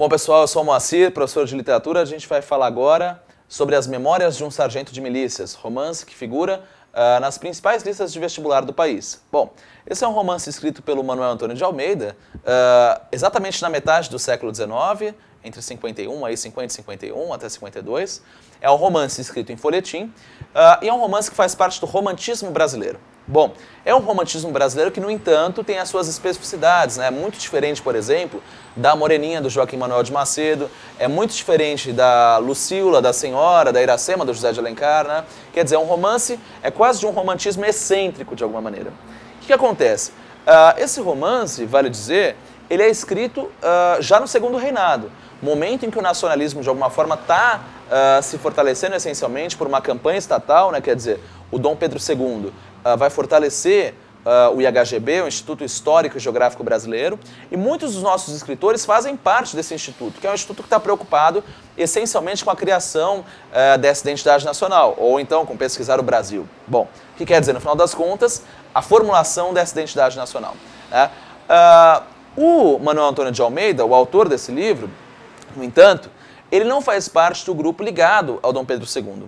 Bom, pessoal, eu sou o Moacir, professor de literatura. A gente vai falar agora sobre As Memórias de um Sargento de Milícias, romance que figura uh, nas principais listas de vestibular do país. Bom, esse é um romance escrito pelo Manuel Antônio de Almeida, uh, exatamente na metade do século XIX, entre 51 aí 50 e 51 até 52. É um romance escrito em folhetim uh, e é um romance que faz parte do romantismo brasileiro. Bom, é um romantismo brasileiro que, no entanto, tem as suas especificidades, né? É muito diferente, por exemplo, da Moreninha do Joaquim Manuel de Macedo, é muito diferente da Lucila, da Senhora, da Iracema do José de Alencar, né? Quer dizer, é um romance, é quase de um romantismo excêntrico, de alguma maneira. O que, que acontece? Uh, esse romance, vale dizer, ele é escrito uh, já no segundo reinado, momento em que o nacionalismo, de alguma forma, está uh, ah, se fortalecendo essencialmente por uma campanha estatal, né? Quer dizer, o Dom Pedro II ah, vai fortalecer ah, o IHGB, o Instituto Histórico e Geográfico Brasileiro, e muitos dos nossos escritores fazem parte desse instituto, que é um instituto que está preocupado essencialmente com a criação ah, dessa identidade nacional, ou então com pesquisar o Brasil. Bom, o que quer dizer, no final das contas, a formulação dessa identidade nacional. Né? o Manuel Antônio de Almeida, o autor desse livro, no entanto, ele não faz parte do grupo ligado ao Dom Pedro II.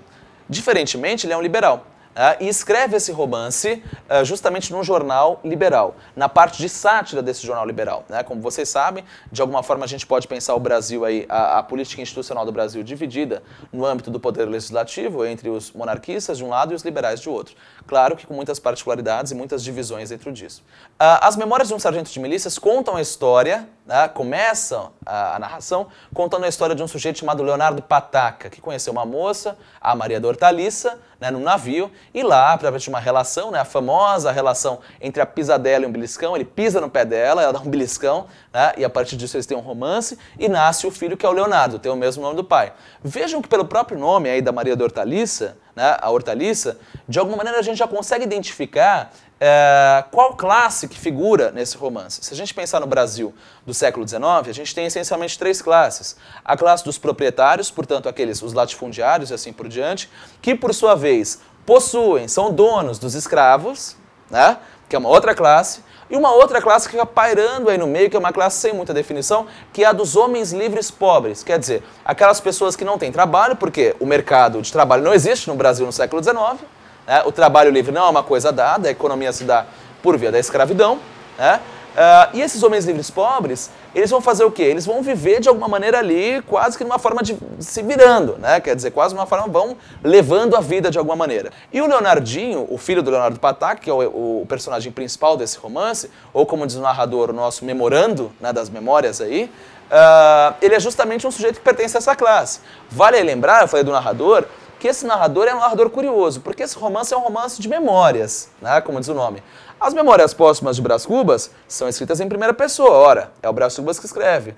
Diferentemente, ele é um liberal. Ah, e escreve esse romance ah, justamente num jornal liberal, na parte de sátira desse jornal liberal. Né? Como vocês sabem, de alguma forma a gente pode pensar o Brasil aí, a, a política institucional do Brasil dividida no âmbito do poder legislativo entre os monarquistas de um lado e os liberais de outro. Claro que com muitas particularidades e muitas divisões dentro disso. Ah, as Memórias de um Sargento de Milícias contam a história né, começam a, a, narração contando a história de um sujeito chamado Leonardo Pataca, que conheceu uma moça, a Maria da Hortaliça, né, num navio, e lá, através de uma relação, né, a famosa relação entre a pisadela e um beliscão, ele pisa no pé dela, ela dá um beliscão, né, e a partir disso eles têm um romance, e nasce o filho que é o Leonardo, tem o mesmo nome do pai. Vejam que pelo próprio nome aí da Maria da Hortaliça, né, a hortaliça, de alguma maneira a gente já consegue identificar é, qual classe que figura nesse romance? Se a gente pensar no Brasil do século XIX, a gente tem essencialmente três classes. A classe dos proprietários, portanto, aqueles, os latifundiários e assim por diante, que, por sua vez, possuem, são donos dos escravos, né? que é uma outra classe, e uma outra classe que fica pairando aí no meio, que é uma classe sem muita definição, que é a dos homens livres pobres. Quer dizer, aquelas pessoas que não têm trabalho, porque o mercado de trabalho não existe no Brasil no século XIX, né? O trabalho livre não é uma coisa dada, a economia se dá por via da escravidão. Né? Uh, e esses homens livres pobres, eles vão fazer o quê? Eles vão viver de alguma maneira ali, quase que numa forma de se virando, né? Quer dizer, quase uma forma, vão levando a vida de alguma maneira. E o Leonardinho, o filho do Leonardo Patak, que é o, o personagem principal desse romance, ou como diz o narrador, o nosso memorando né, das memórias aí, uh, ele é justamente um sujeito que pertence a essa classe. Vale lembrar, eu falei do narrador, que esse narrador é um narrador curioso, porque esse romance é um romance de memórias, né? como diz o nome. As memórias póstumas de Brás Cubas são escritas em primeira pessoa, ora, é o Brás Cubas que escreve.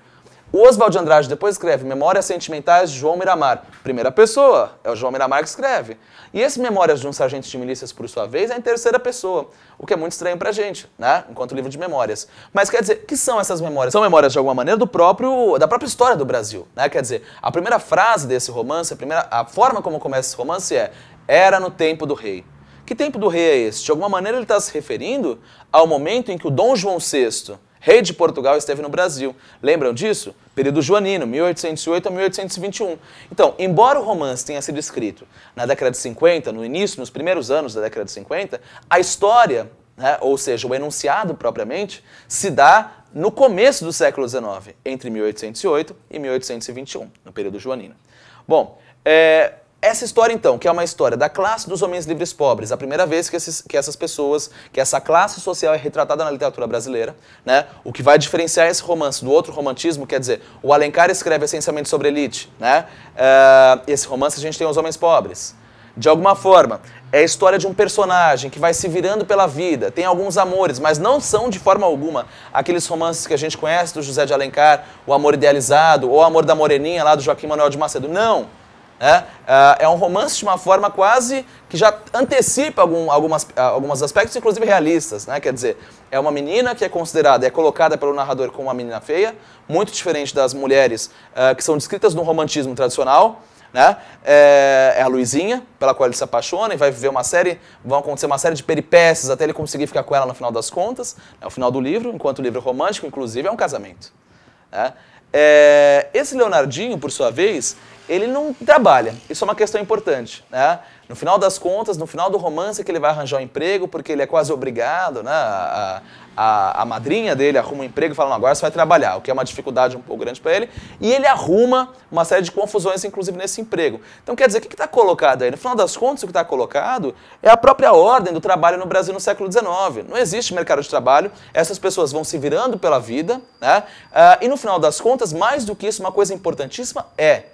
O Oswald de Andrade depois escreve Memórias Sentimentais de João Miramar. Primeira pessoa, é o João Miramar que escreve. E esse Memórias de um Sargento de Milícias, por sua vez, é em terceira pessoa, o que é muito estranho pra gente, né? Enquanto livro de memórias. Mas quer dizer, que são essas memórias? São memórias, de alguma maneira, do próprio, da própria história do Brasil, né? Quer dizer, a primeira frase desse romance, a, primeira, a forma como começa esse romance é Era no tempo do rei. Que tempo do rei é esse? De alguma maneira ele está se referindo ao momento em que o Dom João VI rei de Portugal, esteve no Brasil. Lembram disso? Período joanino, 1808 a 1821. Então, embora o romance tenha sido escrito na década de 50, no início, nos primeiros anos da década de 50, a história, né, ou seja, o enunciado propriamente, se dá no começo do século XIX, entre 1808 e 1821, no período joanino. Bom, é, essa história, então, que é uma história da classe dos homens livres pobres, a primeira vez que, esses, que essas pessoas, que essa classe social é retratada na literatura brasileira, né? O que vai diferenciar esse romance do outro romantismo, quer dizer, o Alencar escreve essencialmente sobre elite, né? Uh, esse romance a gente tem os homens pobres. De alguma forma, é a história de um personagem que vai se virando pela vida, tem alguns amores, mas não são de forma alguma aqueles romances que a gente conhece do José de Alencar, o amor idealizado, ou o amor da moreninha lá do Joaquim Manuel de Macedo. Não! É, é, é um romance de uma forma quase que já antecipa algum, algumas, ah, alguns aspectos, inclusive realistas. Né? Quer dizer, é uma menina que é considerada, é colocada pelo narrador como uma menina feia, muito diferente das mulheres uh, que são descritas no romantismo tradicional. Né? É, é, a Luizinha, pela qual ele se apaixona e vai viver uma série, vão acontecer uma série de peripécias até ele conseguir ficar com ela no final das contas, é né? o final do livro, enquanto o livro romântico, inclusive, é um casamento. Né? É, esse Leonardinho, por sua vez, ele não trabalha. Isso é uma questão importante. Né? No final das contas, no final do romance é que ele vai arranjar um emprego, porque ele é quase obrigado, né? a, a, a madrinha dele arruma um emprego e fala, agora você vai trabalhar, o que é uma dificuldade um pouco grande para ele, e ele arruma uma série de confusões, inclusive, nesse emprego. Então, quer dizer, o que está colocado aí? No final das contas, o que está colocado é a própria ordem do trabalho no Brasil no século XIX. Não existe mercado de trabalho, essas pessoas vão se virando pela vida, né? Ah, e no final das contas, mais do que isso, uma coisa importantíssima é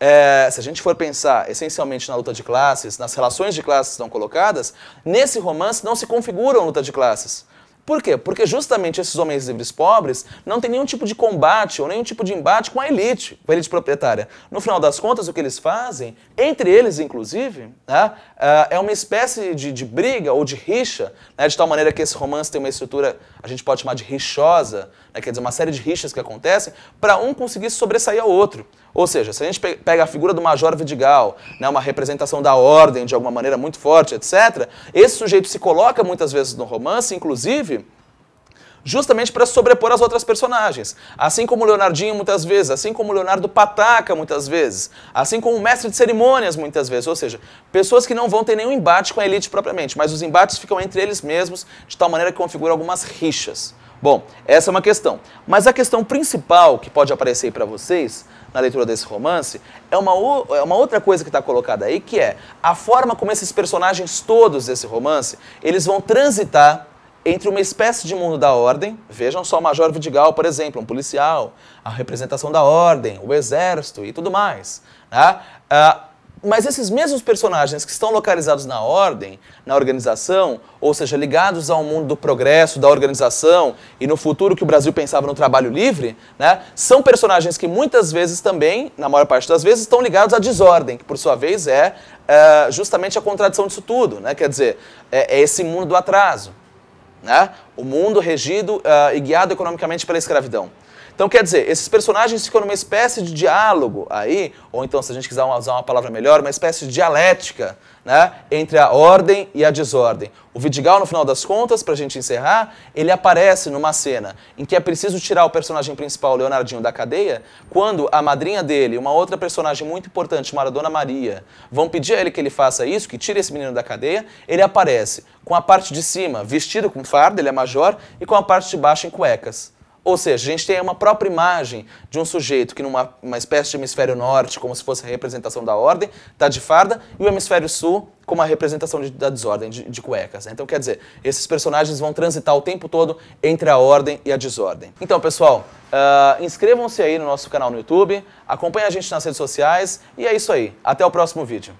é, se a gente for pensar essencialmente na luta de classes, nas relações de classes que estão colocadas, nesse romance não se configura uma luta de classes. Por quê? Porque justamente esses homens livres pobres não têm nenhum tipo de combate ou nenhum tipo de embate com a elite, com a elite proprietária. No final das contas, o que eles fazem, entre eles inclusive, né, é, é uma espécie de, de, briga ou de rixa, né, de tal maneira que esse romance tem uma estrutura, a gente pode chamar de rixosa, né, quer dizer, uma série de rixas que acontecem, para um conseguir sobressair ao outro. Ou seja, se a gente pega a figura do Major Vidigal, né, uma representação da ordem de alguma maneira muito forte, etc., esse sujeito se coloca muitas vezes no romance, inclusive, justamente para sobrepor as outras personagens. Assim como o Leonardinho muitas vezes, assim como o Leonardo Pataca muitas vezes, assim como o mestre de cerimônias muitas vezes, ou seja, pessoas que não vão ter nenhum embate com a elite propriamente, mas os embates ficam entre eles mesmos, de tal maneira que configuram algumas rixas. Bom, essa é uma questão. Mas a questão principal que pode aparecer para vocês na leitura desse romance é uma, é uma outra coisa que está colocada aí, que é a forma como esses personagens todos desse romance, eles vão transitar entre uma espécie de mundo da ordem, vejam só o Major Vidigal, por exemplo, um policial, a representação da ordem, o exército e tudo mais. Né? Ah, mas esses mesmos personagens que estão localizados na ordem, na organização, ou seja, ligados ao mundo do progresso, da organização e no futuro que o Brasil pensava no trabalho livre, né, são personagens que muitas vezes também, na maior parte das vezes, estão ligados à desordem, que por sua vez é, é justamente a contradição disso tudo, né, quer dizer, é, é esse mundo do atraso né? o mundo regido uh, e guiado economicamente pela escravidão. Então, quer dizer, esses personagens ficam numa espécie de diálogo aí, ou então, se a gente quiser usar uma palavra melhor, uma espécie de dialética né, entre a ordem e a desordem. O Vidigal, no final das contas, para a gente encerrar, ele aparece numa cena em que é preciso tirar o personagem principal, Leonardinho, da cadeia, quando a madrinha dele, uma outra personagem muito importante, chamada Dona Maria, vão pedir a ele que ele faça isso, que tire esse menino da cadeia, ele aparece com a parte de cima vestido com farda, ele é major, e com a parte de baixo em cuecas. Ou seja, a gente tem uma própria imagem de um sujeito que numa uma espécie de hemisfério norte, como se fosse a representação da ordem, está de farda, e o hemisfério sul como a representação de, da desordem, de, de cuecas. Então, quer dizer, esses personagens vão transitar o tempo todo entre a ordem e a desordem. Então, pessoal, uh, inscrevam-se aí no nosso canal no YouTube, acompanhem a gente nas redes sociais, e é isso aí. Até o próximo vídeo.